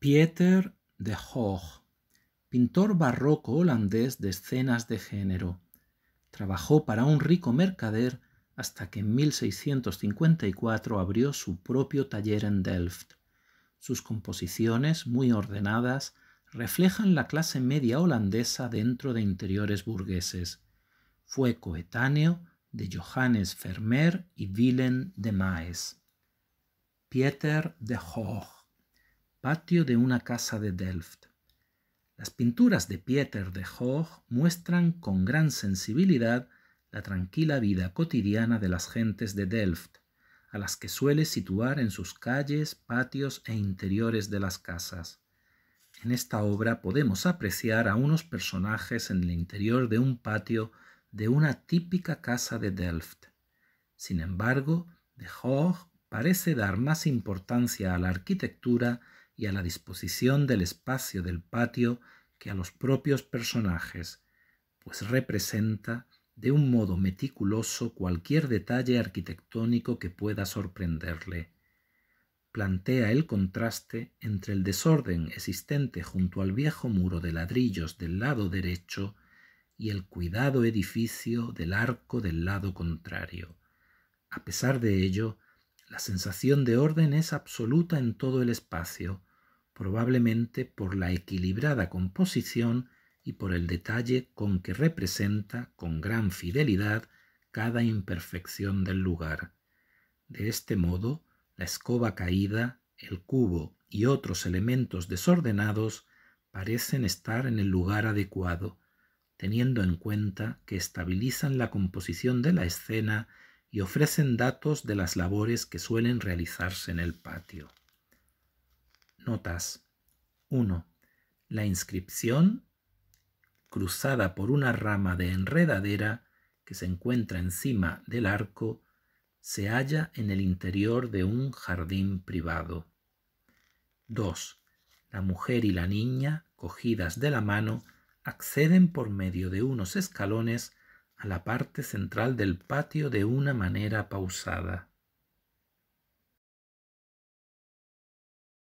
Pieter de Hoog, pintor barroco holandés de escenas de género. Trabajó para un rico mercader hasta que en 1654 abrió su propio taller en Delft. Sus composiciones, muy ordenadas, reflejan la clase media holandesa dentro de interiores burgueses. Fue coetáneo de Johannes Vermeer y Willem de Maes. Pieter de Hoog patio de una casa de Delft. Las pinturas de Pieter de Hoog muestran con gran sensibilidad la tranquila vida cotidiana de las gentes de Delft, a las que suele situar en sus calles, patios e interiores de las casas. En esta obra podemos apreciar a unos personajes en el interior de un patio de una típica casa de Delft. Sin embargo, de Hoog parece dar más importancia a la arquitectura y a la disposición del espacio del patio que a los propios personajes, pues representa de un modo meticuloso cualquier detalle arquitectónico que pueda sorprenderle. Plantea el contraste entre el desorden existente junto al viejo muro de ladrillos del lado derecho y el cuidado edificio del arco del lado contrario. A pesar de ello, la sensación de orden es absoluta en todo el espacio, probablemente por la equilibrada composición y por el detalle con que representa con gran fidelidad cada imperfección del lugar. De este modo, la escoba caída, el cubo y otros elementos desordenados parecen estar en el lugar adecuado, teniendo en cuenta que estabilizan la composición de la escena y ofrecen datos de las labores que suelen realizarse en el patio. Notas 1. La inscripción, cruzada por una rama de enredadera que se encuentra encima del arco, se halla en el interior de un jardín privado. 2. La mujer y la niña, cogidas de la mano, acceden por medio de unos escalones a la parte central del patio de una manera pausada.